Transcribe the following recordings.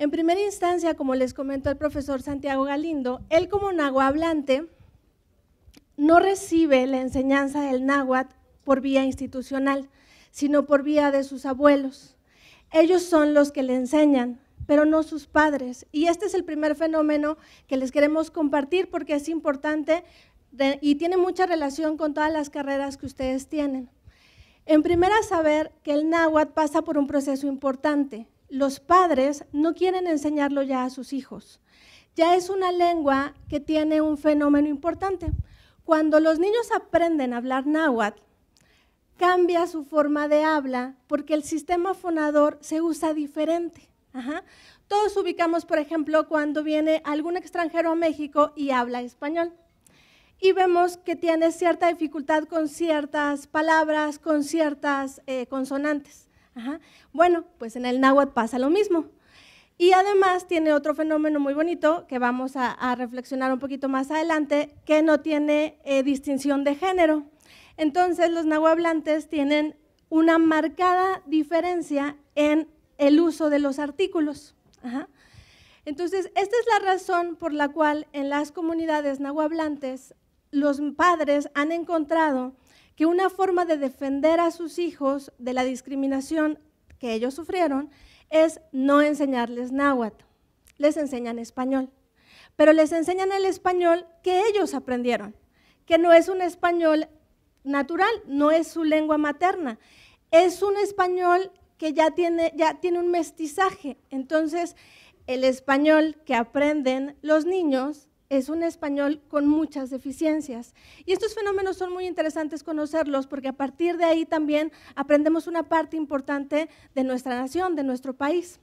En primera instancia, como les comentó el profesor Santiago Galindo, él como nahuablante no recibe la enseñanza del náhuatl por vía institucional, sino por vía de sus abuelos. Ellos son los que le enseñan, pero no sus padres. Y este es el primer fenómeno que les queremos compartir porque es importante y tiene mucha relación con todas las carreras que ustedes tienen. En primera, saber que el náhuatl pasa por un proceso importante, los padres no quieren enseñarlo ya a sus hijos. Ya es una lengua que tiene un fenómeno importante. Cuando los niños aprenden a hablar náhuatl, cambia su forma de habla porque el sistema fonador se usa diferente. Todos ubicamos, por ejemplo, cuando viene algún extranjero a México y habla español. Y vemos que tiene cierta dificultad con ciertas palabras, con ciertas eh, consonantes. Bueno, pues en el náhuatl pasa lo mismo. Y además tiene otro fenómeno muy bonito que vamos a, reflexionar un poquito más adelante, que no tiene eh, distinción de género. Entonces, los nahuablantes tienen una marcada diferencia en el uso de los artículos. Entonces, esta es la razón por la cual en las comunidades nahuablantes los padres han encontrado que una forma de defender a sus hijos de la discriminación que ellos sufrieron es no enseñarles náhuatl, les enseñan español, pero les enseñan el español que ellos aprendieron, que no es un español natural, no es su lengua materna, es un español que ya tiene, ya tiene un mestizaje, entonces el español que aprenden los niños es un español con muchas deficiencias. Y estos fenómenos son muy interesantes conocerlos porque a partir de ahí también aprendemos una parte importante de nuestra nación, de nuestro país.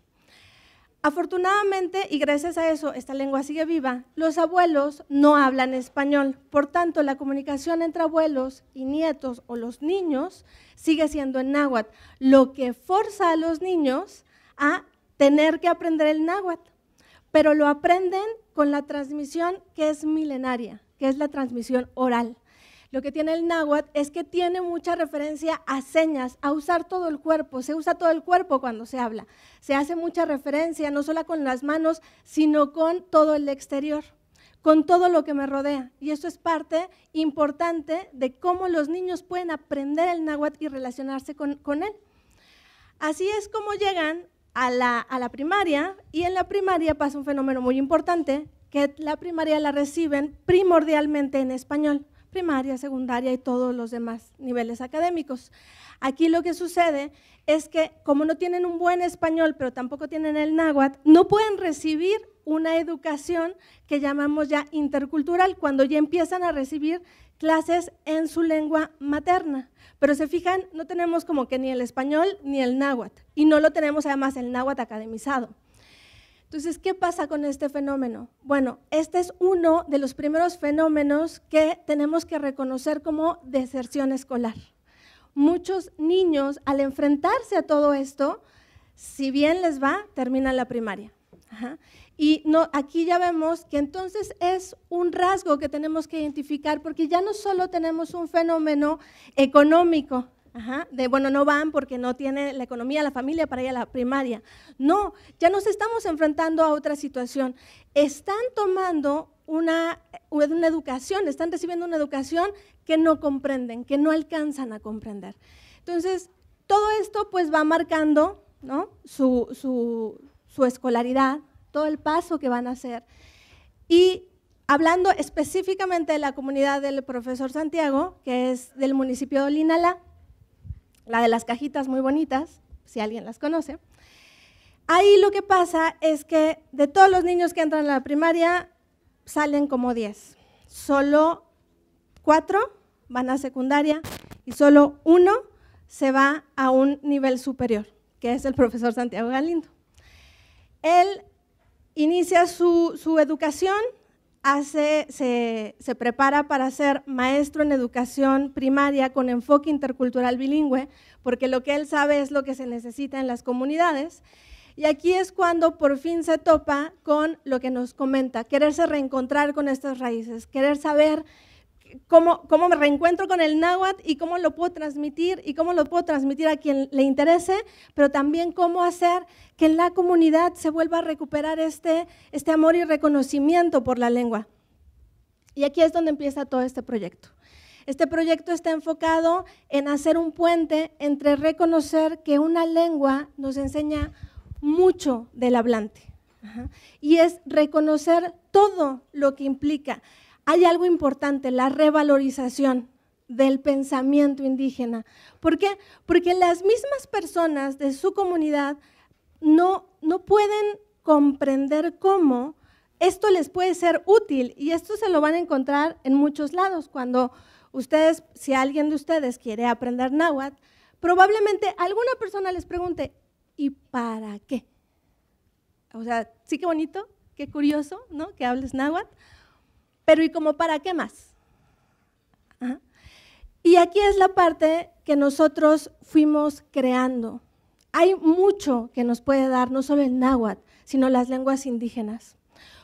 Afortunadamente, y gracias a eso, esta lengua sigue viva, los abuelos no hablan español. Por tanto, la comunicación entre abuelos y nietos o los niños sigue siendo en náhuatl, lo que forza a los niños a tener que aprender el náhuatl. Pero lo aprenden con la transmisión que es milenaria, que es la transmisión oral. Lo que tiene el náhuatl es que tiene mucha referencia a señas, a usar todo el cuerpo, se usa todo el cuerpo cuando se habla. Se hace mucha referencia no solo con las manos, sino con todo el exterior, con todo lo que me rodea. Y eso es parte importante de cómo los niños pueden aprender el náhuatl y relacionarse con él. Así es como llegan a la, primaria y en la primaria pasa un fenómeno muy importante, que la primaria la reciben primordialmente en español, primaria, secundaria y todos los demás niveles académicos. Aquí lo que sucede es que como no tienen un buen español, pero tampoco tienen el náhuatl, no pueden recibir una educación que llamamos ya intercultural, cuando ya empiezan a recibir clases en su lengua materna. Pero se fijan, no tenemos como que ni el español ni el náhuatl, y no lo tenemos además el náhuatl academizado. Entonces, ¿qué pasa con este fenómeno? Bueno, este es uno de los primeros fenómenos que tenemos que reconocer como deserción escolar. Muchos niños, al enfrentarse a todo esto, si bien les va, terminan la primaria. Ajá. Y no, aquí ya vemos que entonces es un rasgo que tenemos que identificar, porque ya no solo tenemos un fenómeno económico, de bueno, no van porque no tiene la economía, la familia para ir a la primaria. No, ya nos estamos enfrentando a otra situación. Están tomando una, eh, una educación, están recibiendo una educación que no comprenden, que no alcanzan a comprender. Entonces, todo esto pues va marcando ¿no? su, su, su escolaridad, todo el paso que van a hacer. Y hablando específicamente de la comunidad del profesor Santiago, que es del municipio de Olinalá, la de las cajitas muy bonitas, si alguien las conoce, ahí lo que pasa es que de todos los niños que entran a la primaria, salen como 10. Solo 4 van a secundaria y solo uno se va a un nivel superior, que es el profesor Santiago Galindo. Él inicia su, educación, hace, se, se prepara para ser maestro en educación primaria con enfoque intercultural bilingüe, porque lo que él sabe es lo que se necesita en las comunidades. Y aquí es cuando por fin se topa con lo que nos comenta, quererse reencontrar con estas raíces, querer saber cómo, cómo me reencuentro con el náhuatl y cómo lo puedo transmitir y cómo lo puedo transmitir a quien le interese, pero también cómo hacer que en la comunidad se vuelva a recuperar este, este amor y reconocimiento por la lengua. Y aquí es donde empieza todo este proyecto. Este proyecto está enfocado en hacer un puente entre reconocer que una lengua nos enseña mucho del hablante. Y es reconocer todo lo que implica hay algo importante, la revalorización del pensamiento indígena. ¿Por qué? Porque las mismas personas de su comunidad no, no pueden comprender cómo esto les puede ser útil y esto se lo van a encontrar en muchos lados. Cuando ustedes, si alguien de ustedes quiere aprender náhuatl, probablemente alguna persona les pregunte, ¿y para qué? O sea, sí que bonito, qué curioso, ¿no? Que hables náhuatl, pero ¿y como para qué más? Y aquí es la parte que nosotros fuimos creando. Hay mucho que nos puede dar, no solo el náhuatl, sino las lenguas indígenas.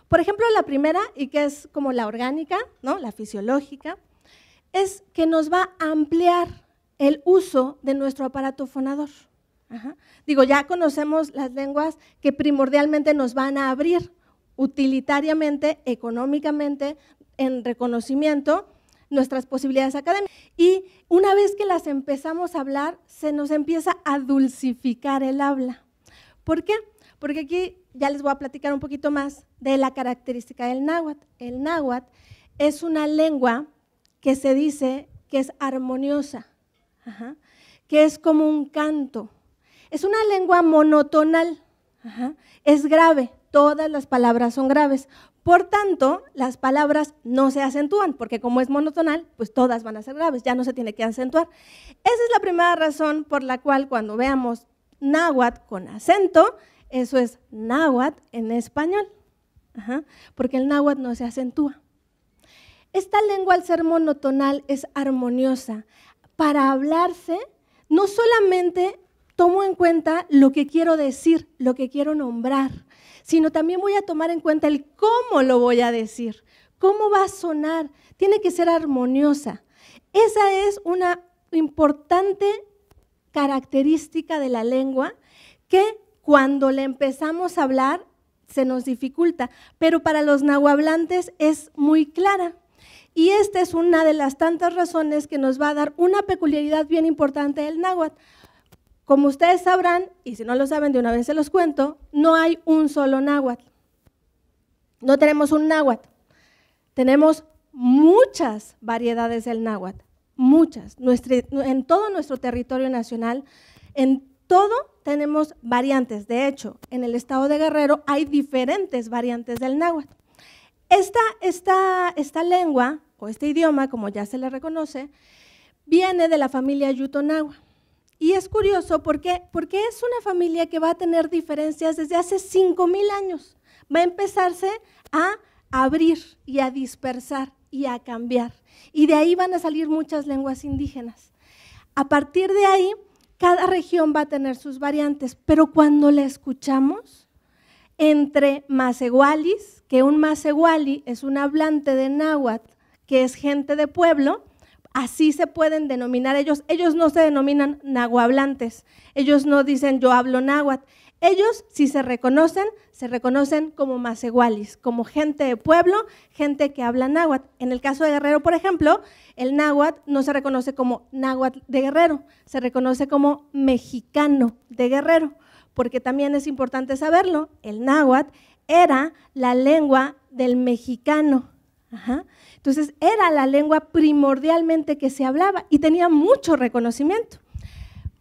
Por ejemplo, la primera, y que es como la orgánica, ¿no? la fisiológica, es que nos va a ampliar el uso de nuestro aparato fonador. Digo, ya conocemos las lenguas que primordialmente nos van a abrir, utilitariamente, económicamente, en reconocimiento, nuestras posibilidades académicas. Y una vez que las empezamos a hablar, se nos empieza a dulcificar el habla. ¿Por qué? Porque aquí ya les voy a platicar un poquito más de la característica del náhuatl. El náhuatl es una lengua que se dice que es armoniosa, que es como un canto. Es una lengua monotonal, es grave, todas las palabras son graves. Por tanto, las palabras no se acentúan, porque como es monotonal, pues todas van a ser graves, ya no se tiene que acentuar. Esa es la primera razón por la cual cuando veamos náhuatl con acento, eso es náhuatl en español, porque el náhuatl no se acentúa. Esta lengua al ser monotonal es armoniosa. Para hablarse, no solamente tomo en cuenta lo que quiero decir, lo que quiero nombrar, sino también voy a tomar en cuenta el cómo lo voy a decir, cómo va a sonar. Tiene que ser armoniosa. Esa es una importante característica de la lengua que cuando le empezamos a hablar se nos dificulta, pero para los nahuatlantes es muy clara. Y esta es una de las tantas razones que nos va a dar una peculiaridad bien importante del náhuatl. Como ustedes sabrán, y si no lo saben de una vez se los cuento, no hay un solo náhuatl. No tenemos un náhuatl. Tenemos muchas variedades del náhuatl, muchas. en todo nuestro territorio nacional, en todo tenemos variantes. De hecho, en el estado de Guerrero hay diferentes variantes del náhuatl. Esta, esta lengua, o este idioma, como ya se le reconoce, viene de la familia yutonáhuatl. Y es curioso porque, porque es una familia que va a tener diferencias desde hace 5.000 años. Va a empezarse a abrir y a dispersar y a cambiar. Y de ahí van a salir muchas lenguas indígenas. A partir de ahí, cada región va a tener sus variantes, pero cuando la escuchamos, entre masegualis, que un maseguali es un hablante de náhuatl, que es gente de pueblo, Así se pueden denominar ellos. Ellos no se denominan nahuablantes. Ellos no dicen yo hablo náhuatl. Ellos, si se reconocen, se reconocen como masegualis, como gente de pueblo, gente que habla náhuatl. En el caso de Guerrero, por ejemplo, el náhuatl no se reconoce como náhuatl de Guerrero, se reconoce como mexicano de Guerrero, porque también es importante saberlo, el náhuatl era la lengua del mexicano. Entonces era la lengua primordialmente que se hablaba y tenía mucho reconocimiento.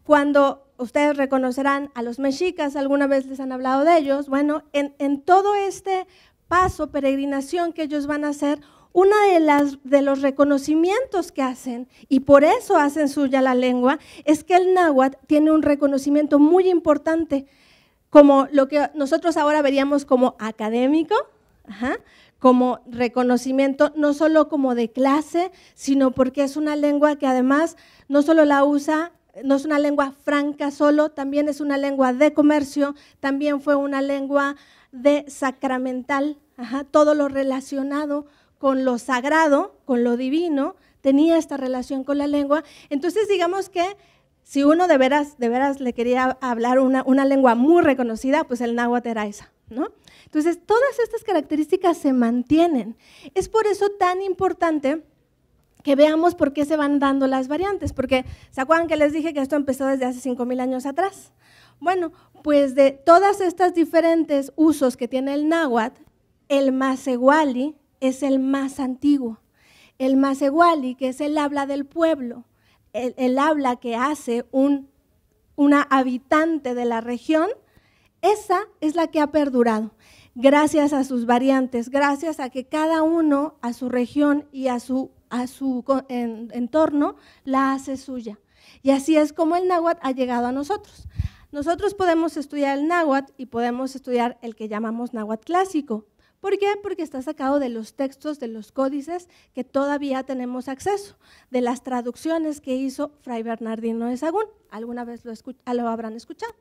Cuando ustedes reconocerán a los mexicas, alguna vez les han hablado de ellos, bueno, en, todo este paso, peregrinación que ellos van a hacer, uno de, de los reconocimientos que hacen, y por eso hacen suya la lengua, es que el náhuatl tiene un reconocimiento muy importante, como lo que nosotros ahora veríamos como académico, como reconocimiento, no solo como de clase, sino porque es una lengua que además no solo la usa no es una lengua franca solo, también es una lengua de comercio, también fue una lengua de sacramental, todo lo relacionado con lo sagrado, con lo divino, tenía esta relación con la lengua. Entonces digamos que si uno de veras, de veras le quería hablar una, una lengua muy reconocida, pues el náhuatl era esa. Entonces, todas estas características se mantienen. Es por eso tan importante que veamos por qué se van dando las variantes, porque ¿se acuerdan que les dije que esto empezó desde hace 5.000 años atrás? Bueno, pues de todas estas diferentes usos que tiene el náhuatl, el masehuali es el más antiguo. El masehuali que es el habla del pueblo, el, habla que hace una habitante de la región esa es la que ha perdurado, gracias a sus variantes, gracias a que cada uno a su región y a su, a su entorno la hace suya. Y así es como el náhuatl ha llegado a nosotros. Nosotros podemos estudiar el náhuatl y podemos estudiar el que llamamos náhuatl clásico. ¿Por qué? Porque está sacado de los textos, de los códices que todavía tenemos acceso, de las traducciones que hizo Fray Bernardino de Sagún. Alguna vez lo, lo habrán escuchado.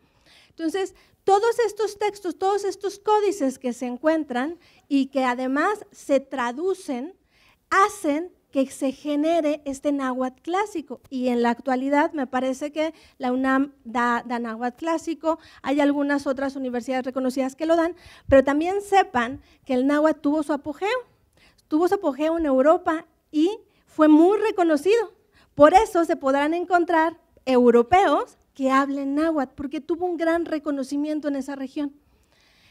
Entonces, todos estos textos, todos estos códices que se encuentran y que además se traducen, hacen que se genere este náhuatl clásico. Y en la actualidad me parece que la UNAM da, náhuatl clásico, hay algunas otras universidades reconocidas que lo dan, pero también sepan que el náhuatl tuvo su apogeo, tuvo su apogeo en Europa y fue muy reconocido. Por eso se podrán encontrar europeos que hablen en náhuatl, porque tuvo un gran reconocimiento en esa región.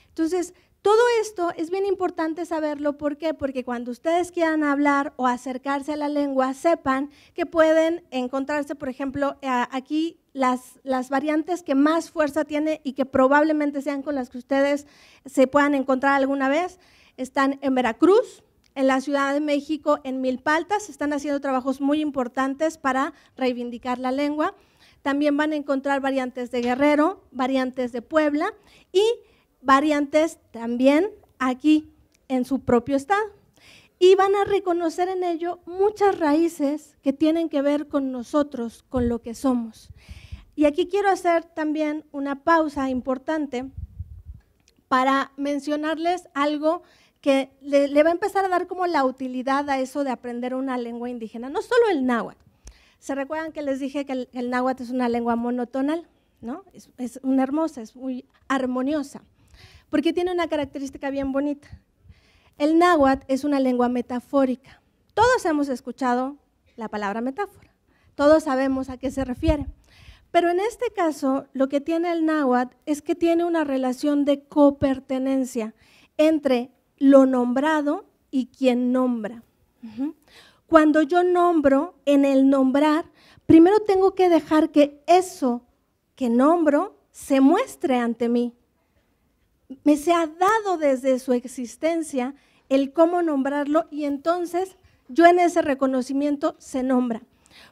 Entonces, todo esto es bien importante saberlo, ¿por qué? Porque cuando ustedes quieran hablar o acercarse a la lengua, sepan que pueden encontrarse, por ejemplo, eh, aquí las, las, variantes que más fuerza tiene y que probablemente sean con las que ustedes se puedan encontrar alguna vez, están en Veracruz, en la Ciudad de México, en Milpaltas, están haciendo trabajos muy importantes para reivindicar la lengua. También van a encontrar variantes de Guerrero, variantes de Puebla y variantes también aquí en su propio estado. Y van a reconocer en ello muchas raíces que tienen que ver con nosotros, con lo que somos. Y aquí quiero hacer también una pausa importante para mencionarles algo que le, va a empezar a dar como la utilidad a eso de aprender una lengua indígena, no solo el náhuatl, ¿Se recuerdan que les dije que el, náhuatl es una lengua monotonal? ¿No? Es, es una hermosa, es muy armoniosa, porque tiene una característica bien bonita. El náhuatl es una lengua metafórica. Todos hemos escuchado la palabra metáfora, todos sabemos a qué se refiere. Pero en este caso, lo que tiene el náhuatl es que tiene una relación de copertenencia entre lo nombrado y quien nombra cuando yo nombro, en el nombrar, primero tengo que dejar que eso que nombro se muestre ante mí. Me se ha dado desde su existencia el cómo nombrarlo y entonces yo en ese reconocimiento se nombra.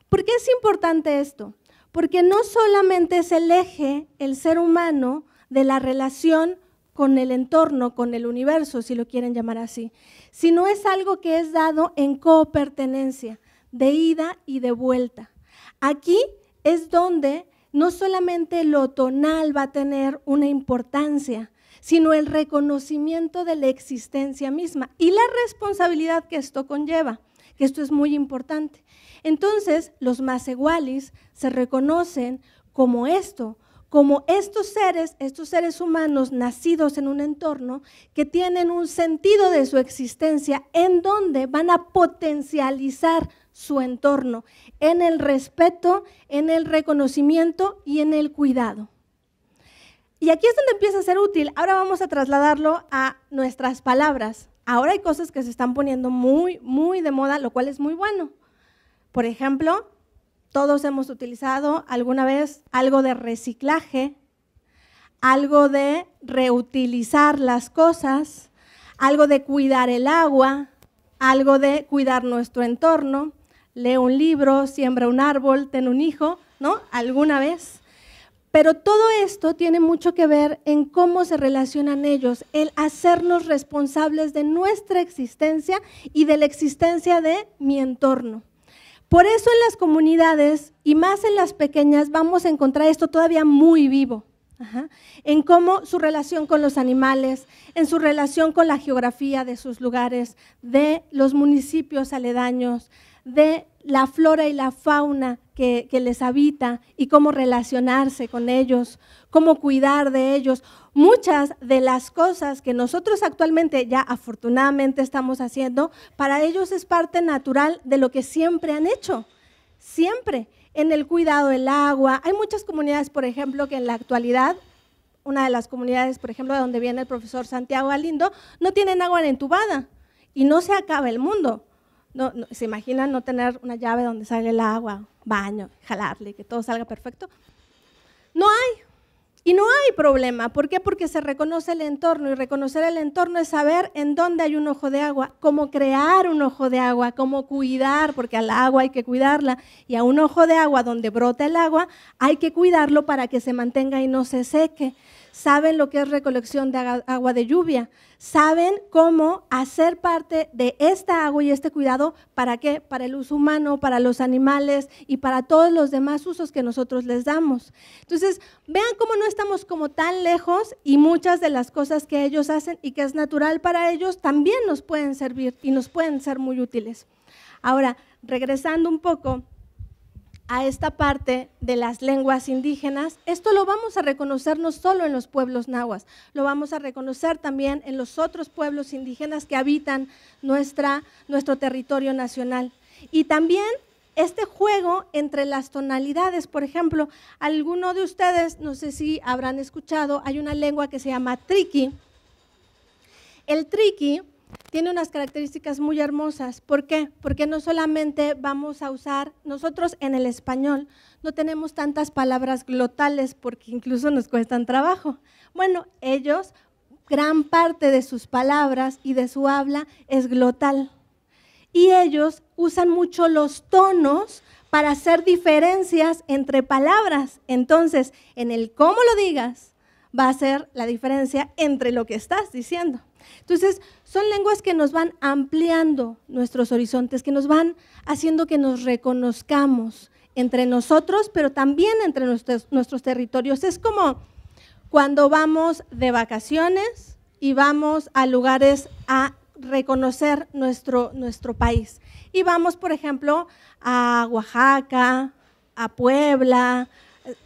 ¿Por qué es importante esto? Porque no solamente es el eje, el ser humano, de la relación con el entorno, con el universo, si lo quieren llamar así, sino es algo que es dado en copertenencia, de ida y de vuelta. Aquí es donde no solamente lo tonal va a tener una importancia, sino el reconocimiento de la existencia misma y la responsabilidad que esto conlleva, que esto es muy importante. Entonces, los más iguales se reconocen como esto, como estos seres, estos seres humanos nacidos en un entorno que tienen un sentido de su existencia en donde van a potencializar su entorno, en el respeto, en el reconocimiento y en el cuidado. Y aquí es donde empieza a ser útil. Ahora vamos a trasladarlo a nuestras palabras. Ahora hay cosas que se están poniendo muy, muy de moda, lo cual es muy bueno. Por ejemplo, todos hemos utilizado alguna vez algo de reciclaje, algo de reutilizar las cosas, algo de cuidar el agua, algo de cuidar nuestro entorno. Lee un libro, siembra un árbol, ten un hijo, ¿no? Alguna vez. Pero todo esto tiene mucho que ver en cómo se relacionan ellos, el hacernos responsables de nuestra existencia y de la existencia de mi entorno. Por eso en las comunidades y más en las pequeñas vamos a encontrar esto todavía muy vivo. En cómo su relación con los animales, en su relación con la geografía de sus lugares, de los municipios aledaños, de la flora y la fauna que, les habita y cómo relacionarse con ellos, cómo cuidar de ellos. Muchas de las cosas que nosotros actualmente ya afortunadamente estamos haciendo, para ellos es parte natural de lo que siempre han hecho, siempre, en el cuidado del agua. Hay muchas comunidades, por ejemplo, que en la actualidad una de las comunidades, por ejemplo, de donde viene el profesor Santiago Alindo, no tienen agua entubada y no se acaba el mundo. No, ¿Se imaginan no tener una llave donde sale el agua, baño, jalarle, que todo salga perfecto? No hay. Y no hay problema. ¿Por qué? Porque se reconoce el entorno y reconocer el entorno es saber en dónde hay un ojo de agua, cómo crear un ojo de agua, cómo cuidar, porque al agua hay que cuidarla. Y a un ojo de agua donde brota el agua hay que cuidarlo para que se mantenga y no se seque saben lo que es recolección de agua de lluvia, saben cómo hacer parte de esta agua y este cuidado, ¿para qué? Para el uso humano, para los animales y para todos los demás usos que nosotros les damos. Entonces, vean cómo no estamos como tan lejos y muchas de las cosas que ellos hacen y que es natural para ellos también nos pueden servir y nos pueden ser muy útiles. Ahora, regresando un poco a esta parte de las lenguas indígenas, esto lo vamos a reconocer no solo en los pueblos nahuas, lo vamos a reconocer también en los otros pueblos indígenas que habitan nuestra, nuestro territorio nacional. Y también este juego entre las tonalidades, por ejemplo, alguno de ustedes, no sé si habrán escuchado, hay una lengua que se llama triqui. El triqui tiene unas características muy hermosas. ¿Por qué? Porque no solamente vamos a usar, nosotros en el español no tenemos tantas palabras glotales porque incluso nos cuestan trabajo. Bueno, ellos, gran parte de sus palabras y de su habla es glotal. Y ellos usan mucho los tonos para hacer diferencias entre palabras. Entonces, en el cómo lo digas va a ser la diferencia entre lo que estás diciendo. Entonces, son lenguas que nos van ampliando nuestros horizontes, que nos van haciendo que nos reconozcamos entre nosotros, pero también entre nuestros, territorios. Es como cuando vamos de vacaciones y vamos a lugares a reconocer nuestro, nuestro país. Y vamos, por ejemplo, a Oaxaca, a Puebla,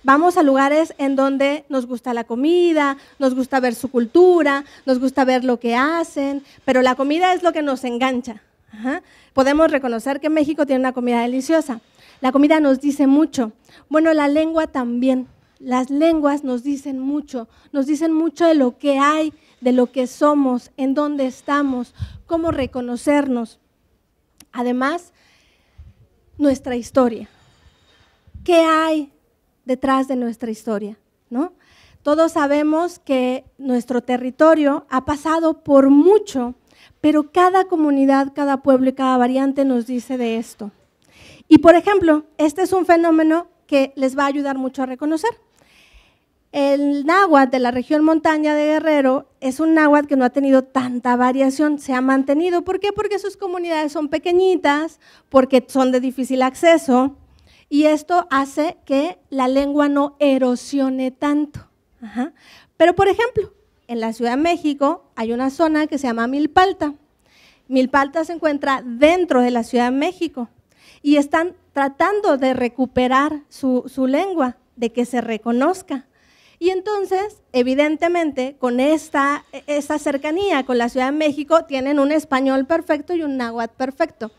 Vamos a lugares en donde nos gusta la comida, nos gusta ver su cultura, nos gusta ver lo que hacen, pero la comida es lo que nos engancha. Podemos reconocer que México tiene una comida deliciosa. La comida nos dice mucho. Bueno, la lengua también. Las lenguas nos dicen mucho, nos dicen mucho de lo que hay, de lo que somos, en dónde estamos, cómo reconocernos. Además, nuestra historia. ¿Qué hay detrás de nuestra historia, ¿no? Todos sabemos que nuestro territorio ha pasado por mucho, pero cada comunidad, cada pueblo y cada variante nos dice de esto. Y por ejemplo, este es un fenómeno que les va a ayudar mucho a reconocer. El náhuatl de la región montaña de Guerrero es un náhuatl que no ha tenido tanta variación, se ha mantenido. ¿Por qué? Porque sus comunidades son pequeñitas, porque son de difícil acceso, y esto hace que la lengua no erosione tanto. Pero por ejemplo, en la Ciudad de México hay una zona que se llama Milpalta. Milpalta se encuentra dentro de la Ciudad de México y están tratando de recuperar su, lengua, de que se reconozca. Y entonces, evidentemente, con esta, esta cercanía con la Ciudad de México, tienen un español perfecto y un náhuatl perfecto.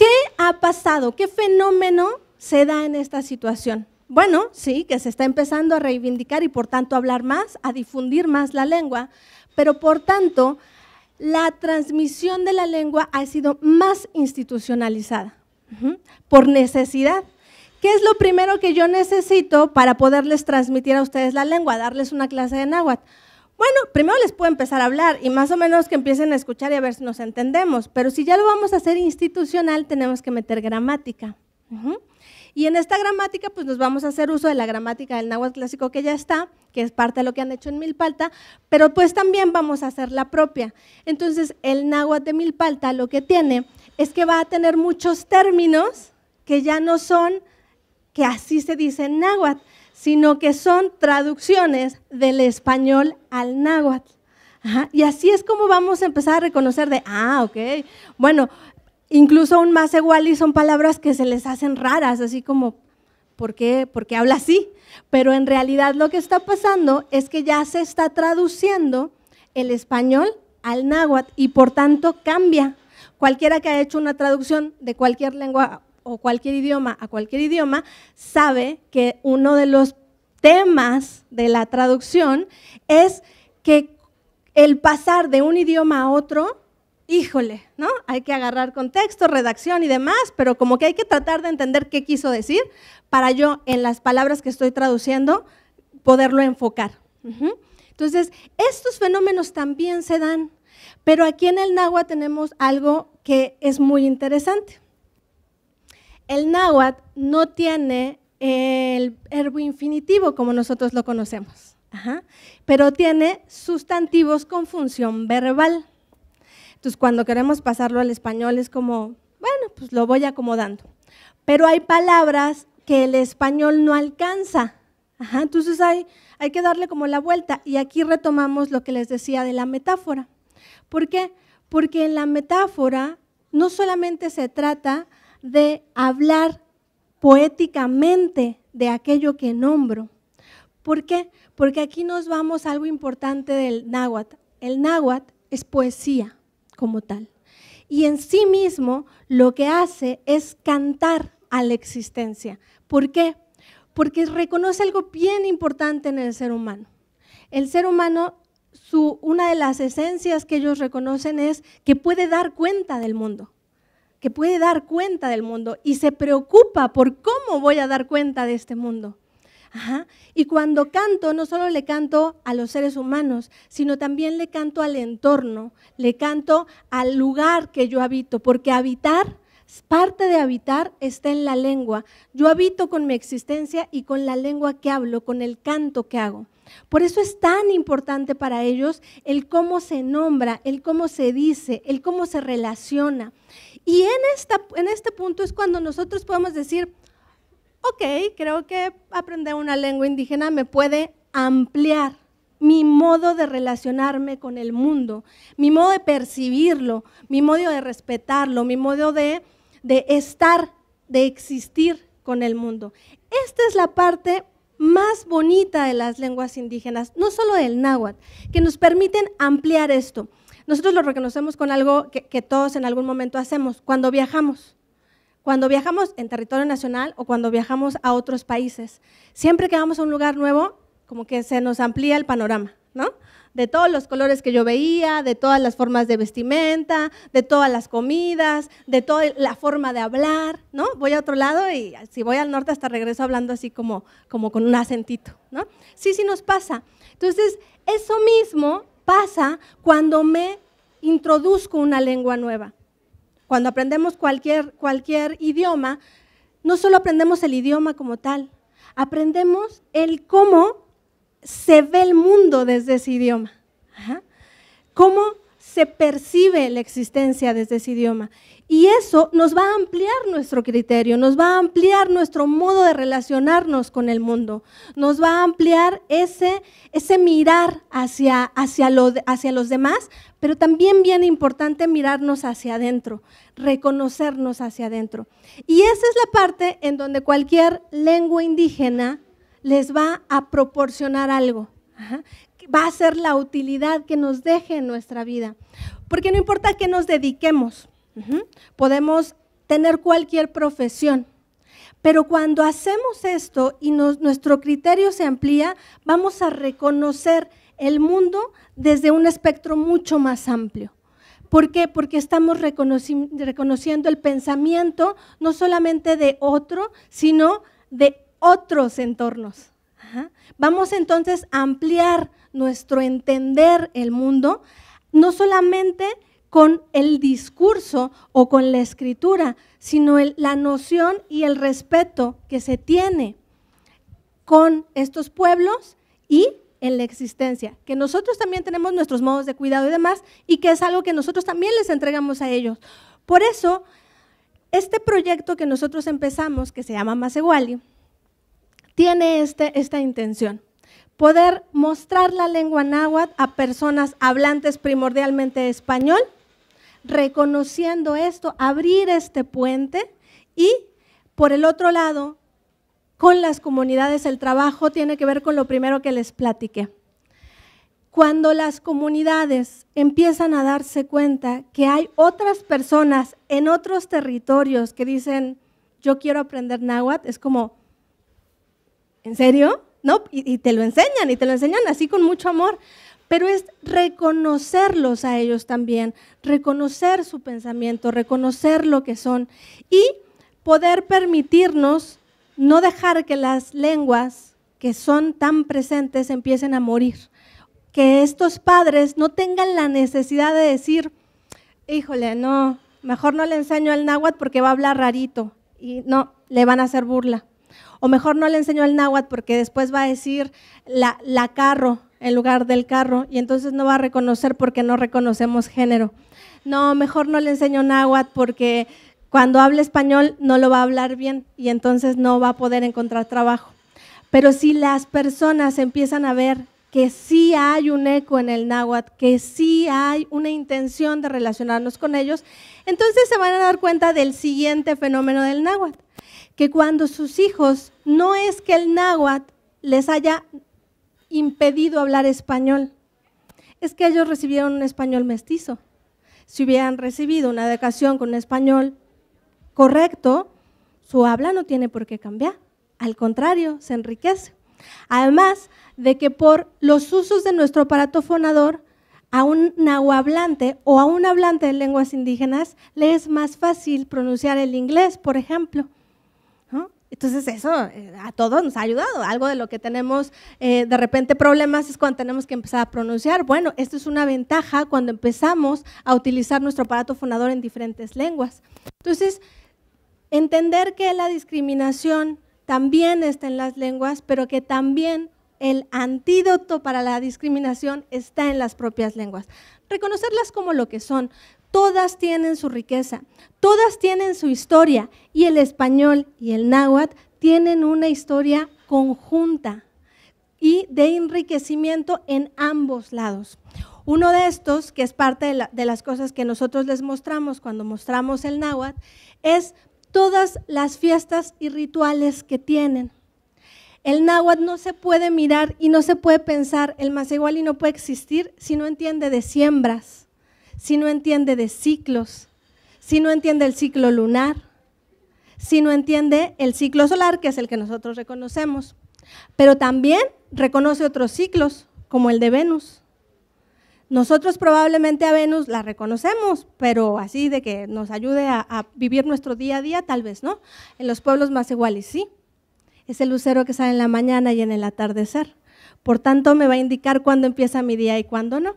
¿Qué ha pasado? ¿Qué fenómeno se da en esta situación? Bueno, sí, que se está empezando a reivindicar y por tanto hablar más, a difundir más la lengua, pero por tanto la transmisión de la lengua ha sido más institucionalizada por necesidad. ¿Qué es lo primero que yo necesito para poderles transmitir a ustedes la lengua, darles una clase de náhuatl? Bueno, primero les puedo empezar a hablar y más o menos que empiecen a escuchar y a ver si nos entendemos, pero si ya lo vamos a hacer institucional, tenemos que meter gramática. Y en esta gramática, pues nos vamos a hacer uso de la gramática del náhuatl clásico que ya está, que es parte de lo que han hecho en Milpalta, pero pues también vamos a hacer la propia. Entonces, el náhuatl de Milpalta lo que tiene es que va a tener muchos términos que ya no son que así se dice náhuatl, sino que son traducciones del español al náhuatl. Y así es como vamos a empezar a reconocer de, ah, ok, bueno, incluso aún más igual y son palabras que se les hacen raras, así como, ¿por qué, ¿por qué habla así? Pero en realidad lo que está pasando es que ya se está traduciendo el español al náhuatl y por tanto cambia. Cualquiera que haya hecho una traducción de cualquier lengua o cualquier idioma a cualquier idioma, sabe que uno de los temas de la traducción es que el pasar de un idioma a otro, híjole, ¿no? Hay que agarrar contexto, redacción y demás, pero como que hay que tratar de entender qué quiso decir para yo en las palabras que estoy traduciendo poderlo enfocar. Entonces, estos fenómenos también se dan, pero aquí en el Nahua tenemos algo que es muy interesante el náhuatl no tiene el verbo infinitivo como nosotros lo conocemos, pero tiene sustantivos con función verbal. Entonces, cuando queremos pasarlo al español es como, bueno, pues lo voy acomodando. Pero hay palabras que el español no alcanza. entonces hay, hay que darle como la vuelta. Y aquí retomamos lo que les decía de la metáfora. ¿Por qué? Porque en la metáfora no solamente se trata de hablar poéticamente de aquello que nombro. ¿Por qué? Porque aquí nos vamos a algo importante del náhuatl. El náhuatl es poesía como tal. Y en sí mismo lo que hace es cantar a la existencia. ¿Por qué? Porque reconoce algo bien importante en el ser humano. El ser humano, una de las esencias que ellos reconocen es que puede dar cuenta del mundo que puede dar cuenta del mundo y se preocupa por cómo voy a dar cuenta de este mundo. Y cuando canto, no solo le canto a los seres humanos, sino también le canto al entorno, le canto al lugar que yo habito, porque habitar, parte de habitar está en la lengua. Yo habito con mi existencia y con la lengua que hablo, con el canto que hago. Por eso es tan importante para ellos el cómo se nombra, el cómo se dice, el cómo se relaciona. Y en, este punto es cuando nosotros podemos decir, ok, creo que aprender una lengua indígena me puede ampliar mi modo de relacionarme con el mundo, mi modo de percibirlo, mi modo de respetarlo, mi modo de, de estar, de existir con el mundo. Esta es la parte más bonita de las lenguas indígenas, no solo del náhuatl, que nos permiten ampliar esto nosotros lo reconocemos con algo que, todos en algún momento hacemos, cuando viajamos cuando viajamos en territorio nacional o cuando viajamos a otros países. Siempre que vamos a un lugar nuevo, como que se nos amplía el panorama, ¿no? De todos los colores que yo veía, de todas las formas de vestimenta, de todas las comidas, de toda la forma de hablar, ¿no? Voy a otro lado y si voy al norte hasta regreso hablando así como, como con un acentito, ¿no? Sí, sí nos pasa. Entonces, eso mismo pasa cuando me introduzco una lengua nueva. Cuando aprendemos cualquier, cualquier idioma, no solo aprendemos el idioma como tal, aprendemos el cómo se ve el mundo desde ese idioma. Cómo se percibe la existencia desde ese idioma. Y eso nos va a ampliar nuestro criterio, nos va a ampliar nuestro modo de relacionarnos con el mundo, nos va a ampliar ese, ese mirar hacia, hacia, hacia los demás, pero también bien importante mirarnos hacia adentro, reconocernos hacia adentro. Y esa es la parte en donde cualquier lengua indígena les va a proporcionar algo va a ser la utilidad que nos deje en nuestra vida. Porque no importa qué nos dediquemos, podemos tener cualquier profesión. Pero cuando hacemos esto y nuestro criterio se amplía, vamos a reconocer el mundo desde un espectro mucho más amplio. ¿Por qué? Porque estamos reconociendo el pensamiento no solamente de otro, sino de otros entornos. Vamos entonces a ampliar nuestro entender el mundo, no solamente con el discurso o con la escritura, sino la noción y el respeto que se tiene con estos pueblos y en la existencia, que nosotros también tenemos nuestros modos de cuidado y demás, y que es algo que nosotros también les entregamos a ellos. Por eso, este proyecto que nosotros empezamos, que se llama Masewali, tiene este, esta intención poder mostrar la lengua náhuatl a personas hablantes primordialmente español, reconociendo esto, abrir este puente y, por el otro lado, con las comunidades, el trabajo tiene que ver con lo primero que les platiqué. Cuando las comunidades empiezan a darse cuenta que hay otras personas en otros territorios que dicen, yo quiero aprender náhuatl, es como, ¿en serio? ¿no? Y, te lo enseñan, y te lo enseñan así con mucho amor. Pero es reconocerlos a ellos también, reconocer su pensamiento, reconocer lo que son y poder permitirnos no dejar que las lenguas que son tan presentes empiecen a morir. Que estos padres no tengan la necesidad de decir, híjole, no, mejor no le enseño el náhuatl porque va a hablar rarito y no, le van a hacer burla o mejor no le enseño el náhuatl porque después va a decir la, la carro en lugar del carro y entonces no va a reconocer porque no reconocemos género. No, mejor no le enseño náhuatl porque cuando hable español no lo va a hablar bien y entonces no va a poder encontrar trabajo. Pero si las personas empiezan a ver que sí hay un eco en el náhuatl, que sí hay una intención de relacionarnos con ellos, entonces se van a dar cuenta del siguiente fenómeno del náhuatl que cuando sus hijos, no es que el náhuatl les haya impedido hablar español, es que ellos recibieron un español mestizo. Si hubieran recibido una educación con español correcto, su habla no tiene por qué cambiar. Al contrario, se enriquece. Además de que por los usos de nuestro aparato fonador, a un nahuablante o a un hablante de lenguas indígenas le es más fácil pronunciar el inglés, por ejemplo. Entonces eso eh, a todos nos ha ayudado. Algo de lo que tenemos eh, de repente problemas es cuando tenemos que empezar a pronunciar. Bueno, esto es una ventaja cuando empezamos a utilizar nuestro aparato fonador en diferentes lenguas. Entonces, entender que la discriminación también está en las lenguas, pero que también el antídoto para la discriminación está en las propias lenguas. Reconocerlas como lo que son todas tienen su riqueza, todas tienen su historia y el español y el náhuatl tienen una historia conjunta y de enriquecimiento en ambos lados. Uno de estos, que es parte de, las cosas que nosotros les mostramos cuando mostramos el náhuatl, es todas las fiestas y rituales que tienen. El náhuatl no se puede mirar y no se puede pensar, el más y no puede existir si no entiende de siembras si no entiende de ciclos, si no entiende el ciclo lunar, si no entiende el ciclo solar, que es el que nosotros reconocemos, pero también reconoce otros ciclos, como el de Venus. Nosotros probablemente a Venus la reconocemos, pero así de que nos ayude a, vivir nuestro día a día, tal vez, ¿no? En los pueblos más iguales, sí. Es el lucero que sale en la mañana y en el atardecer. Por tanto, me va a indicar cuándo empieza mi día y cuándo no.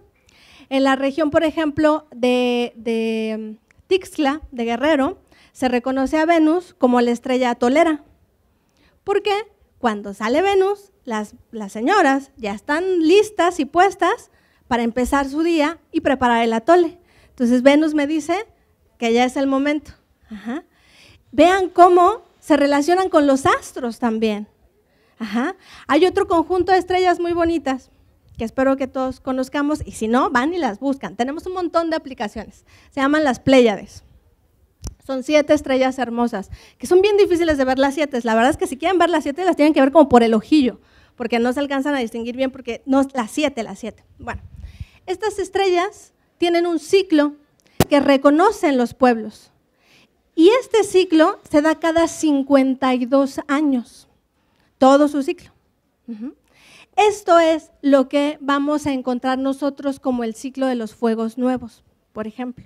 En la región, por ejemplo, de, de mm, Tixla, de Guerrero, se reconoce a Venus como la estrella atolera. Porque cuando sale Venus, las, señoras ya están listas y puestas para empezar su día y preparar el atole. Entonces Venus me dice que ya es el momento. Vean cómo se relacionan con los astros también. Hay otro conjunto de estrellas muy bonitas espero que todos conozcamos, y si no, van y las buscan. Tenemos un montón de aplicaciones, se llaman las Pléyades. Son siete estrellas hermosas, que son bien difíciles de ver las siete. La verdad es que si quieren ver las siete, las tienen que ver como por el ojillo, porque no se alcanzan a distinguir bien, porque no, las siete, las siete. Bueno, estas estrellas tienen un ciclo que reconocen los pueblos. Y este ciclo se da cada 52 años, todo su ciclo. Esto es lo que vamos a encontrar nosotros como el ciclo de los fuegos nuevos, por ejemplo.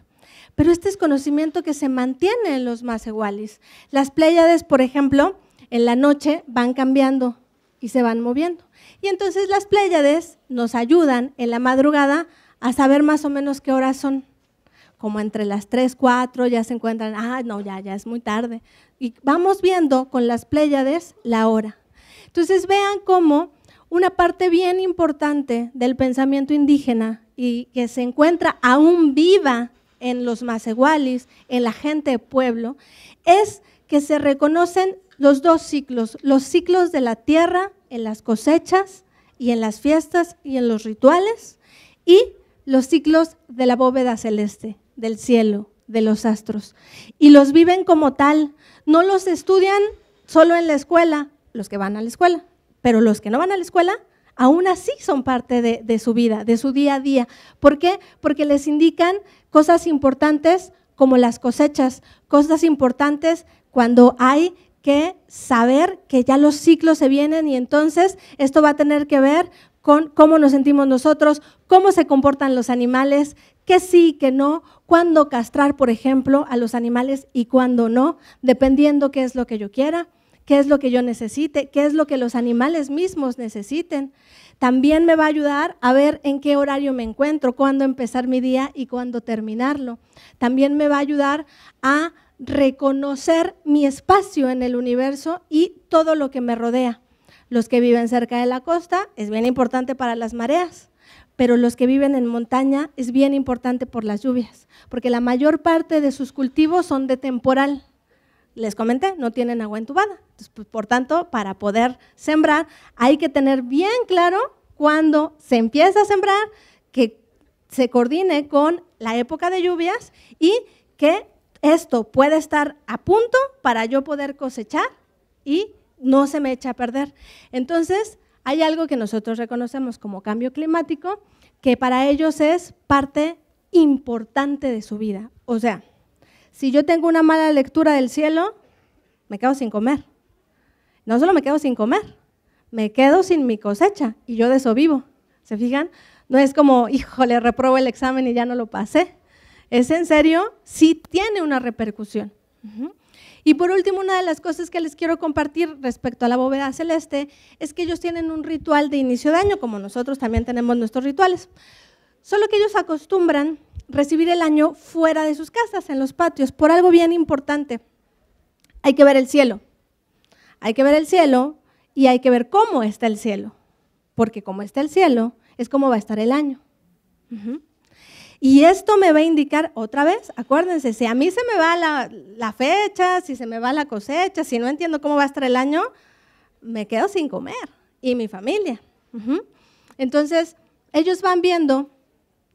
Pero este es conocimiento que se mantiene en los más iguales. Las Pléyades, por ejemplo, en la noche van cambiando y se van moviendo. Y entonces las Pléyades nos ayudan en la madrugada a saber más o menos qué horas son. Como entre las 3, 4 ya se encuentran, ah, no, ya, ya es muy tarde. Y vamos viendo con las Pléyades la hora. Entonces vean cómo una parte bien importante del pensamiento indígena y que se encuentra aún viva en los macehualis, en la gente de pueblo, es que se reconocen los dos ciclos, los ciclos de la tierra en las cosechas y en las fiestas y en los rituales, y los ciclos de la bóveda celeste, del cielo, de los astros. Y los viven como tal, no los estudian solo en la escuela, los que van a la escuela, pero los que no van a la escuela, aún así son parte de, su vida, de su día a día. ¿Por qué? Porque les indican cosas importantes como las cosechas, cosas importantes cuando hay que saber que ya los ciclos se vienen y entonces esto va a tener que ver con cómo nos sentimos nosotros, cómo se comportan los animales, qué sí, qué no, cuándo castrar, por ejemplo, a los animales y cuándo no, dependiendo qué es lo que yo quiera qué es lo que yo necesite, qué es lo que los animales mismos necesiten. También me va a ayudar a ver en qué horario me encuentro, cuándo empezar mi día y cuándo terminarlo. También me va a ayudar a reconocer mi espacio en el universo y todo lo que me rodea. Los que viven cerca de la costa es bien importante para las mareas, pero los que viven en montaña es bien importante por las lluvias, porque la mayor parte de sus cultivos son de temporal les comenté, no tienen agua entubada. Pues, por tanto, para poder sembrar hay que tener bien claro cuando se empieza a sembrar, que se coordine con la época de lluvias y que esto puede estar a punto para yo poder cosechar y no se me echa a perder. Entonces, hay algo que nosotros reconocemos como cambio climático, que para ellos es parte importante de su vida. O sea, si yo tengo una mala lectura del cielo, me quedo sin comer. No solo me quedo sin comer, me quedo sin mi cosecha y yo de eso vivo. ¿Se fijan? No es como, híjole, reprobo el examen y ya no lo pasé. Es en serio, sí tiene una repercusión. Y por último, una de las cosas que les quiero compartir respecto a la bóveda celeste es que ellos tienen un ritual de inicio de año, como nosotros también tenemos nuestros rituales. Solo que ellos acostumbran recibir el año fuera de sus casas, en los patios, por algo bien importante. Hay que ver el cielo. Hay que ver el cielo y hay que ver cómo está el cielo. Porque como está el cielo, es cómo va a estar el año. Y esto me va a indicar otra vez, acuérdense, si a mí se me va la, fecha, si se me va la cosecha, si no entiendo cómo va a estar el año, me quedo sin comer y mi familia. Entonces, ellos van viendo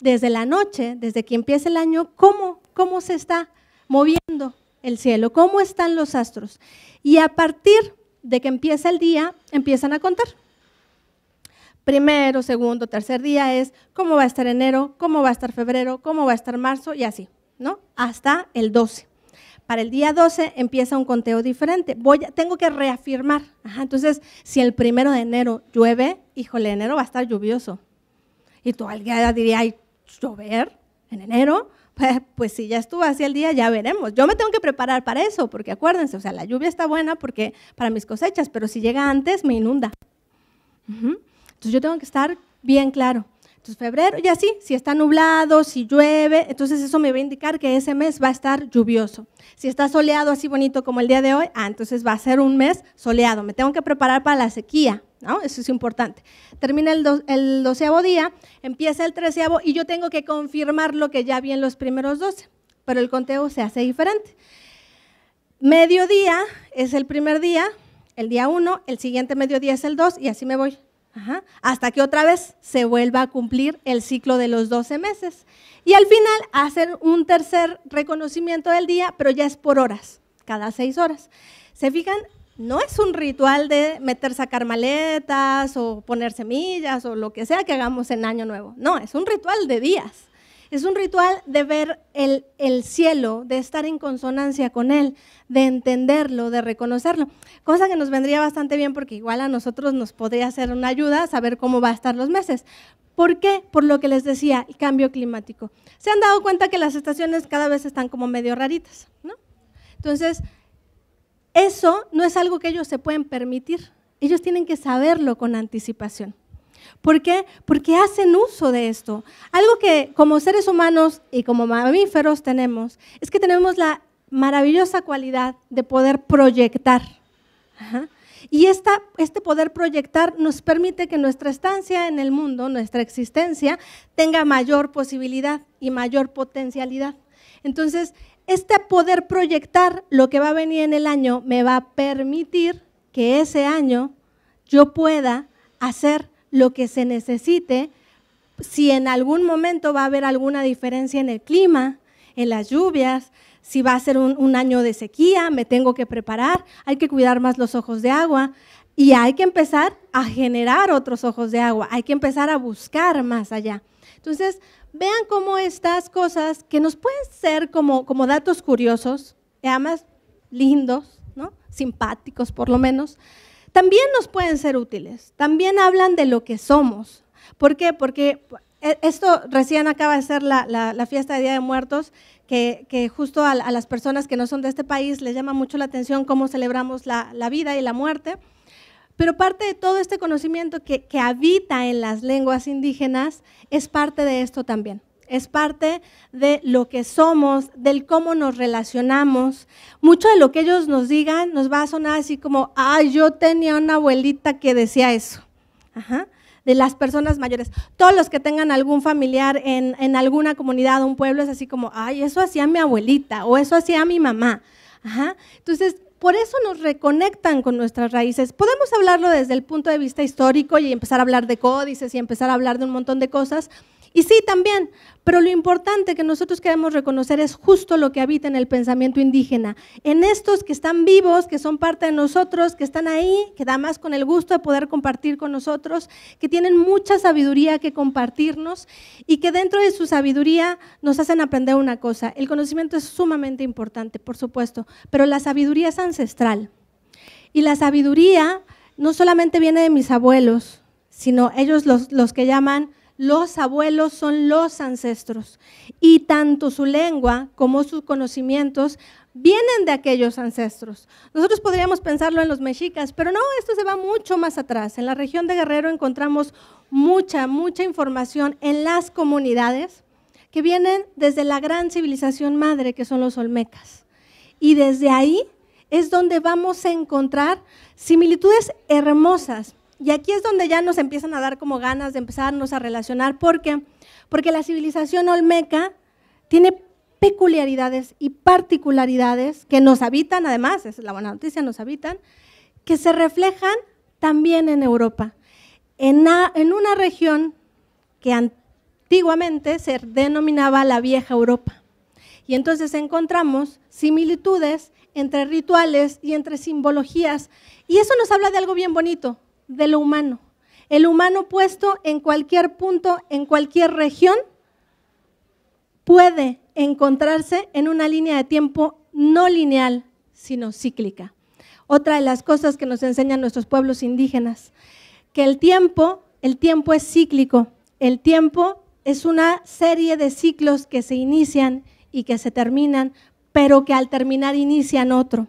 desde la noche, desde que empieza el año, cómo, cómo se está moviendo el cielo, cómo están los astros. Y a partir de que empieza el día, empiezan a contar. Primero, segundo, tercer día es cómo va a estar enero, cómo va a estar febrero, cómo va a estar marzo y así, ¿no? Hasta el 12. Para el día 12 empieza un conteo diferente. Voy tengo que reafirmar. entonces, si el primero de enero llueve, híjole, enero va a estar lluvioso. Y tú alguien diría, ay, llover en enero, pues, pues, si ya estuvo así el día, ya veremos. Yo me tengo que preparar para eso, porque acuérdense, o sea, la lluvia está buena porque para mis cosechas, pero si llega antes, me inunda. Entonces yo tengo que estar bien claro. Entonces febrero, ya sí, si está nublado, si llueve, entonces eso me va a indicar que ese mes va a estar lluvioso. Si está soleado así bonito como el día de hoy, ah, entonces va a ser un mes soleado. Me tengo que preparar para la sequía, eso es importante. Termina el, doceavo día, empieza el treceavo y yo tengo que confirmar lo que ya vi en los primeros doce, pero el conteo se hace diferente. Mediodía es el primer día, el día uno, el siguiente mediodía es el dos y así me voy. Hasta que otra vez se vuelva a cumplir el ciclo de los 12 meses. Y al final hacen un tercer reconocimiento del día, pero ya es por horas, cada seis horas. ¿Se fijan? no es un ritual de meter sacar maletas o poner semillas o lo que sea que hagamos en Año Nuevo. No, es un ritual de días. Es un ritual de ver el, cielo, de estar en consonancia con él, de entenderlo, de reconocerlo. Cosa que nos vendría bastante bien porque igual a nosotros nos podría hacer una ayuda saber cómo va a estar los meses. ¿Por qué? Por lo que les decía, el cambio climático. Se han dado cuenta que las estaciones cada vez están como medio raritas, ¿no? Entonces, eso no es algo que ellos se pueden permitir. Ellos tienen que saberlo con anticipación. ¿Por qué? Porque hacen uso de esto. Algo que como seres humanos y como mamíferos tenemos es que tenemos la maravillosa cualidad de poder proyectar. Y esta, este poder proyectar nos permite que nuestra estancia en el mundo, nuestra existencia, tenga mayor posibilidad y mayor potencialidad. Entonces, este poder proyectar lo que va a venir en el año me va a permitir que ese año yo pueda hacer lo que se necesite. Si en algún momento va a haber alguna diferencia en el clima, en las lluvias, si va a ser un, año de sequía, me tengo que preparar, hay que cuidar más los ojos de agua y hay que empezar a generar otros ojos de agua, hay que empezar a buscar más allá. Entonces, vean cómo estas cosas que nos pueden ser como, datos curiosos, además lindos, simpáticos por lo menos, también nos pueden ser útiles, también hablan de lo que somos. ¿Por qué? Porque eh, esto recién acaba de ser la, fiesta de Día de Muertos, que, justo a, las personas que no son de este país les llama mucho la atención cómo celebramos la vida y la muerte. Pero parte de todo este conocimiento que, habita en las lenguas indígenas es parte de esto también es parte de lo que somos, del cómo nos relacionamos. Mucho de lo que ellos nos digan nos va a sonar así como, ah, yo tenía una abuelita que decía eso. De las personas mayores. Todos los que tengan algún familiar en, alguna comunidad o un pueblo es así como, ay, eso hacía mi abuelita o eso hacía mi mamá. Ajá. Entonces, por eso nos reconectan con nuestras raíces. Podemos hablarlo desde el punto de vista histórico y empezar a hablar de códices y empezar a hablar de un montón de cosas, y sí, también, pero lo importante que nosotros queremos reconocer es justo lo que habita en el pensamiento indígena, en estos que están vivos, que son parte de nosotros, que están ahí, que da más con el gusto de poder compartir con nosotros, que tienen mucha sabiduría que compartirnos y que dentro de su sabiduría nos hacen aprender una cosa. El conocimiento es sumamente importante, por supuesto, pero la sabiduría es ancestral. Y la sabiduría no solamente viene de mis abuelos, sino ellos los, los que llaman los abuelos son los ancestros y tanto su lengua como sus conocimientos vienen de aquellos ancestros. Nosotros podríamos pensarlo en los mexicas, pero no, esto se va mucho más atrás. En la región de Guerrero encontramos mucha, mucha información en las comunidades que vienen desde la gran civilización madre que son los olmecas. Y desde ahí es donde vamos a encontrar similitudes hermosas y aquí es donde ya nos empiezan a dar como ganas de empezarnos a relacionar. ¿Por Porque la civilización olmeca tiene peculiaridades y particularidades que nos habitan, además, es la buena noticia, nos habitan, que se reflejan también en Europa, en, una región que antiguamente se denominaba la vieja Europa. Y entonces encontramos similitudes entre rituales y entre simbologías. Y eso nos habla de algo bien bonito, de lo humano. El humano puesto en cualquier punto, en cualquier región, puede encontrarse en una línea de tiempo no lineal, sino cíclica. Otra de las cosas que nos enseñan nuestros pueblos indígenas, que el tiempo, el tiempo es cíclico, el tiempo es una serie de ciclos que se inician y que se terminan, pero que al terminar inician otro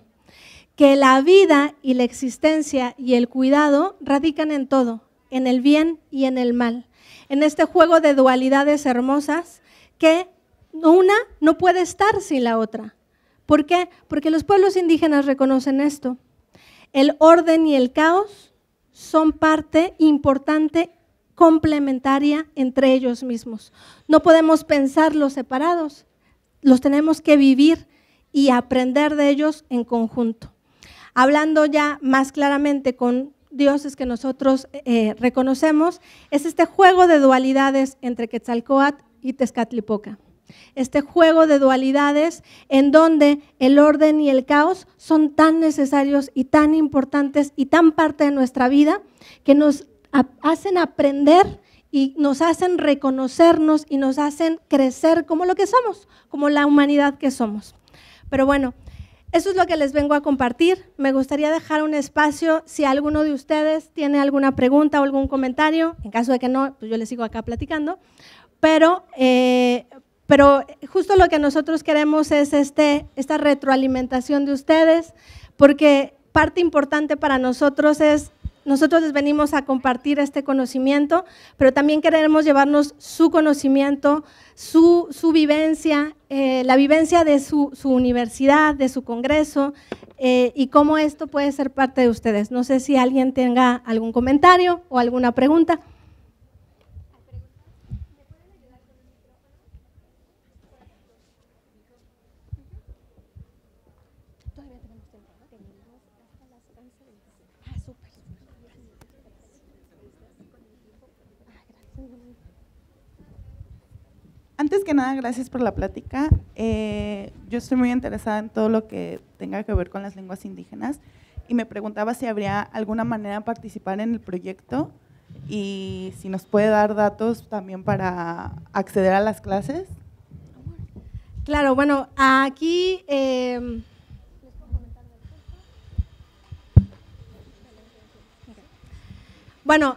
que la vida y la existencia y el cuidado radican en todo, en el bien y en el mal, en este juego de dualidades hermosas que una no puede estar sin la otra. ¿Por qué? Porque los pueblos indígenas reconocen esto. El orden y el caos son parte importante, complementaria entre ellos mismos. No podemos pensarlos separados, los tenemos que vivir y aprender de ellos en conjunto hablando ya más claramente con dioses que nosotros eh, reconocemos, es este juego de dualidades entre Quetzalcoatl y Tezcatlipoca. Este juego de dualidades en donde el orden y el caos son tan necesarios y tan importantes y tan parte de nuestra vida que nos hacen aprender y nos hacen reconocernos y nos hacen crecer como lo que somos, como la humanidad que somos. Pero bueno, eso es lo que les vengo a compartir. Me gustaría dejar un espacio si alguno de ustedes tiene alguna pregunta o algún comentario. En caso de que no, pues yo les sigo acá platicando. Pero, eh, pero justo lo que nosotros queremos es este, esta retroalimentación de ustedes, porque parte importante para nosotros es nosotros les venimos a compartir este conocimiento, pero también queremos llevarnos su conocimiento, su, su vivencia, eh, la vivencia de su, universidad, de su congreso eh, y cómo esto puede ser parte de ustedes. No sé si alguien tenga algún comentario o alguna pregunta. Antes que nada, gracias por la plática. Eh, yo estoy muy interesada en todo lo que tenga que ver con las lenguas indígenas y me preguntaba si habría alguna manera de participar en el proyecto y si nos puede dar datos también para acceder a las clases. Claro, bueno, aquí... Eh, bueno,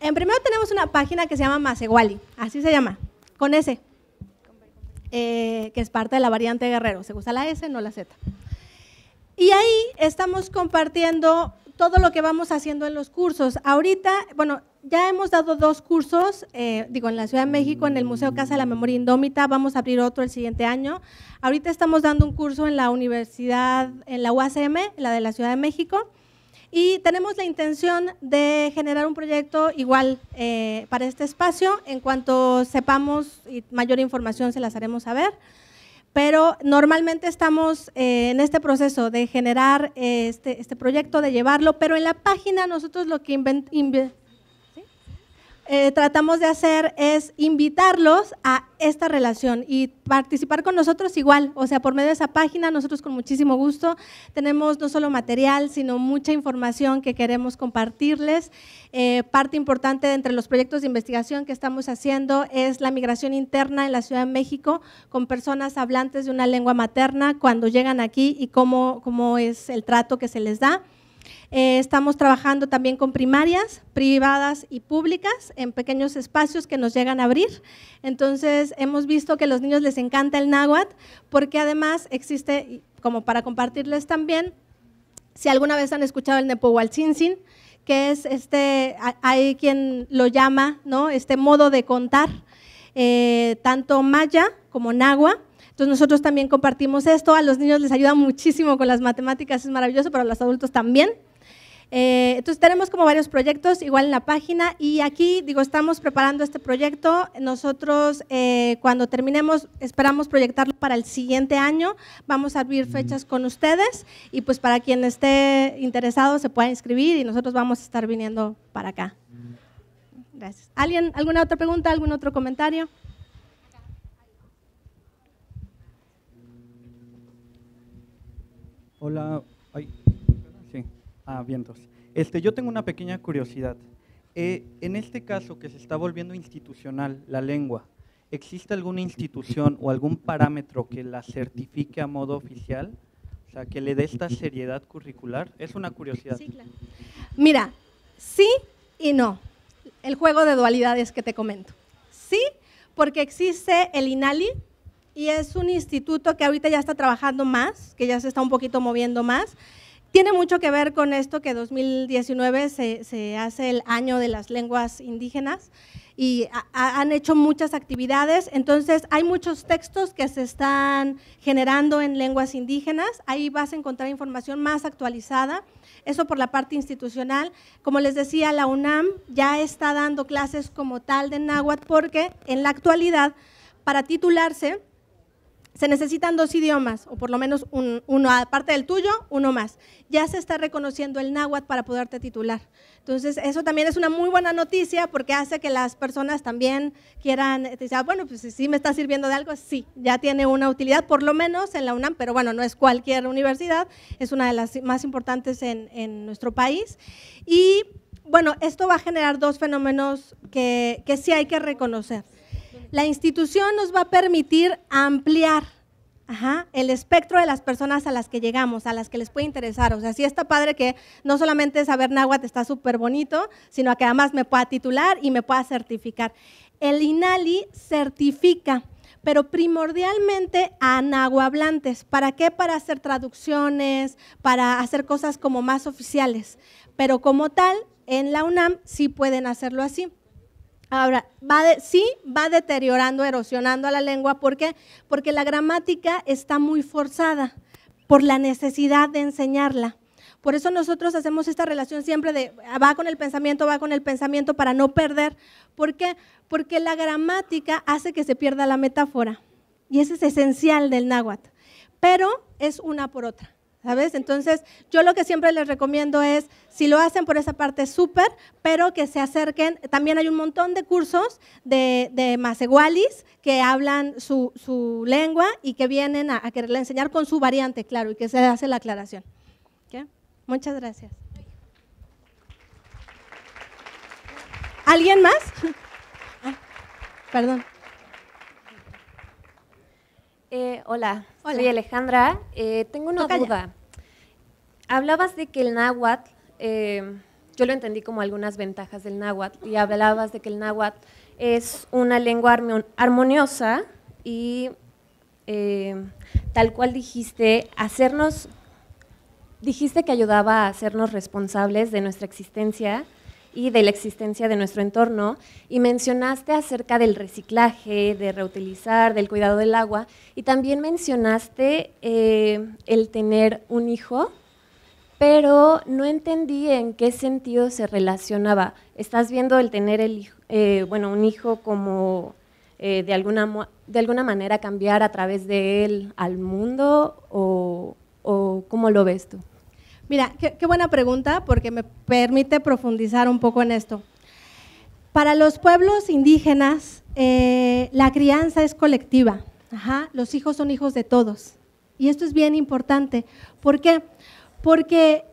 en primero tenemos una página que se llama Maseguali, así se llama, con S… Eh, que es parte de la variante Guerrero. ¿Se usa la S, no la Z? Y ahí estamos compartiendo todo lo que vamos haciendo en los cursos. Ahorita, bueno, ya hemos dado dos cursos, eh, digo, en la Ciudad de México, en el Museo Casa de la Memoria Indómita, vamos a abrir otro el siguiente año. Ahorita estamos dando un curso en la universidad, en la UACM, la de la Ciudad de México. Y tenemos la intención de generar un proyecto igual eh, para este espacio. En cuanto sepamos y mayor información se las haremos saber. Pero normalmente estamos eh, en este proceso de generar eh, este, este, proyecto, de llevarlo, pero en la página nosotros lo que inventamos eh, tratamos de hacer es invitarlos a esta relación y participar con nosotros igual, o sea, por medio de esa página, nosotros con muchísimo gusto tenemos no solo material, sino mucha información que queremos compartirles. Eh, parte importante entre los proyectos de investigación que estamos haciendo es la migración interna en la Ciudad de México con personas hablantes de una lengua materna cuando llegan aquí y cómo, cómo es el trato que se les da. Eh, estamos trabajando también con primarias, privadas y públicas en pequeños espacios que nos llegan a abrir. Entonces, hemos visto que a los niños les encanta el náhuatl porque además existe, como para compartirles también, si alguna vez han escuchado el Nepohualcinsin, que es este, hay quien lo llama, ¿no? Este modo de contar, eh, tanto maya como náhuatl, entonces nosotros también compartimos esto, a los niños les ayuda muchísimo con las matemáticas, es maravilloso, pero a los adultos también. Eh, entonces tenemos como varios proyectos, igual en la página, y aquí digo, estamos preparando este proyecto. Nosotros eh, cuando terminemos, esperamos proyectarlo para el siguiente año. Vamos a abrir fechas con ustedes y pues para quien esté interesado se pueda inscribir y nosotros vamos a estar viniendo para acá. Gracias. ¿Alguien, ¿Alguna otra pregunta, algún otro comentario? Hola. Ay. Sí. Ah, vientos. Este, yo tengo una pequeña curiosidad. Eh, en este caso que se está volviendo institucional la lengua, ¿existe alguna institución o algún parámetro que la certifique a modo oficial? O sea, que le dé esta seriedad curricular. Es una curiosidad. Mira, sí y no. El juego de dualidades que te comento. Sí, porque existe el INALI, y es un instituto que ahorita ya está trabajando más, que ya se está un poquito moviendo más. Tiene mucho que ver con esto que 2019 se, hace el año de las lenguas indígenas y han hecho muchas actividades. Entonces, hay muchos textos que se están generando en lenguas indígenas. Ahí vas a encontrar información más actualizada. Eso por la parte institucional. Como les decía, la UNAM ya está dando clases como tal de náhuatl porque en la actualidad, para titularse, se necesitan dos idiomas, o por lo menos uno, aparte del tuyo, uno más. Ya se está reconociendo el náhuatl para poderte titular. Entonces, eso también es una muy buena noticia porque hace que las personas también quieran, eh, ah, bueno, pues si me está sirviendo de algo, sí, ya tiene una utilidad, por lo menos en la UNAM, pero bueno, no es cualquier universidad, es una de las más importantes en, nuestro país. Y bueno, esto va a generar dos fenómenos que sí hay que reconocer la institución nos va a permitir ampliar el espectro de las personas a las que llegamos, a las que les puede interesar. O sea, sí está padre que no solamente saber náhuatl está súper bonito, sino que además me pueda titular y me pueda certificar. El INALI certifica, pero primordialmente a nahuablantes. ¿Para qué? Para hacer traducciones, para hacer cosas como más oficiales. Pero como tal, en la UNAM sí pueden hacerlo así. Ahora, va sí, va deteriorando, erosionando a la lengua. ¿Por qué? Porque la gramática está muy forzada por la necesidad de enseñarla. Por eso nosotros hacemos esta relación siempre de va con el pensamiento, va con el pensamiento para no perder. ¿Por qué? Porque la gramática hace que se pierda la metáfora. Y ese es esencial del náhuatl. Pero es una por otra. ¿Sabes? Entonces, yo lo que siempre les recomiendo es, si lo hacen por esa parte, súper, pero que se acerquen. También hay un montón de cursos de, de que hablan su, su, lengua y que vienen a, enseñar con su variante, claro, y que se hace la aclaración. Muchas gracias. ¿Alguien más? Ah, perdón. Eh, hola. soy Alejandra. Eh, tengo una duda. Hablabas de que el náhuatl, eh, yo lo entendí como algunas ventajas del náhuatl, y hablabas de que el náhuatl es una lengua armoniosa y, tal cual dijiste, hacernos, dijiste que ayudaba a hacernos responsables de nuestra existencia y de la existencia de nuestro entorno y mencionaste acerca del reciclaje, de reutilizar, del cuidado del agua y también mencionaste eh, el tener un hijo, pero no entendí en qué sentido se relacionaba. Estás viendo el tener el, eh, bueno, un hijo como eh, de, alguna, de alguna manera cambiar a través de él al mundo o cómo lo ves tú. Mira, qué, buena pregunta porque me permite profundizar un poco en esto. Para los pueblos indígenas, eh, la crianza es colectiva. Ajá, los hijos son hijos de todos. Y esto es bien importante. ¿Por qué? Porque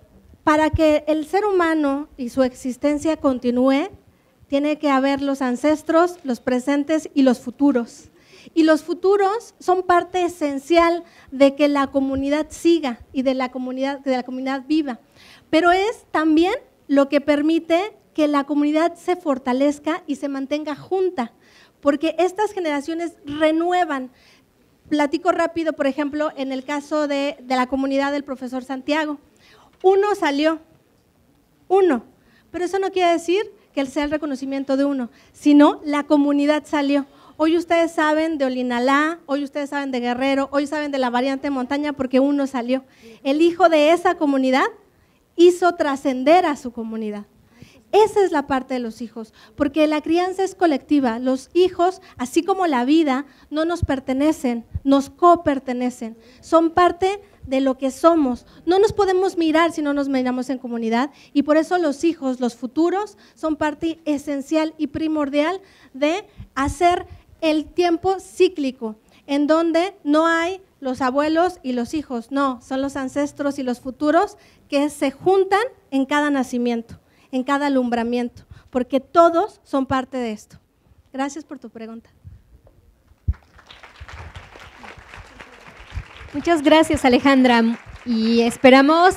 para que el ser humano y su existencia continúe, tiene que haber los ancestros, los presentes y los futuros. Y los futuros son parte esencial de que la comunidad siga y de la comunidad, de la comunidad viva. Pero es también lo que permite que la comunidad se fortalezca y se mantenga junta, porque estas generaciones renuevan. Platico rápido, por ejemplo, en el caso de, de la comunidad del profesor Santiago. Uno salió, uno, pero eso no quiere decir que sea el reconocimiento de uno, sino la comunidad salió. Hoy ustedes saben de Olinalá, hoy ustedes saben de Guerrero, hoy saben de la variante montaña porque uno salió. El hijo de esa comunidad hizo trascender a su comunidad. Esa es la parte de los hijos, porque la crianza es colectiva. Los hijos, así como la vida, no nos pertenecen, nos copertenecen. Son parte de lo que somos. No nos podemos mirar si no nos miramos en comunidad y por eso los hijos, los futuros, son parte esencial y primordial de hacer el tiempo cíclico, en donde no hay los abuelos y los hijos, no, son los ancestros y los futuros que se juntan en cada nacimiento, en cada alumbramiento, porque todos son parte de esto. Gracias por tu pregunta. Muchas gracias Alejandra y esperamos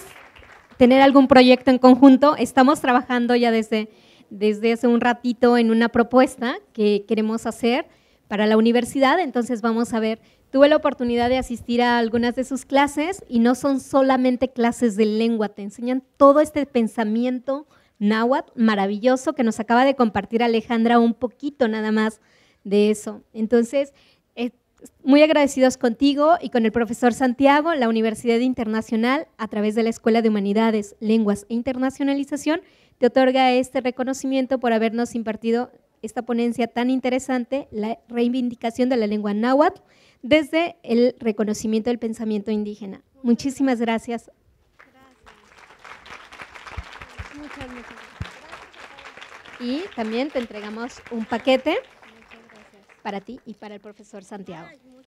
tener algún proyecto en conjunto. Estamos trabajando ya desde, desde hace un ratito en una propuesta que queremos hacer para la universidad, entonces vamos a ver, tuve la oportunidad de asistir a algunas de sus clases y no son solamente clases de lengua, te enseñan todo este pensamiento náhuatl maravilloso que nos acaba de compartir Alejandra un poquito nada más de eso. Entonces, eh, muy agradecidos contigo y con el profesor Santiago, la Universidad Internacional, a través de la Escuela de Humanidades, Lenguas e Internacionalización, te otorga este reconocimiento por habernos impartido esta ponencia tan interesante, la reivindicación de la lengua náhuatl desde el reconocimiento del pensamiento indígena. Muchísimas gracias. Y también te entregamos un paquete para ti y para el profesor Santiago.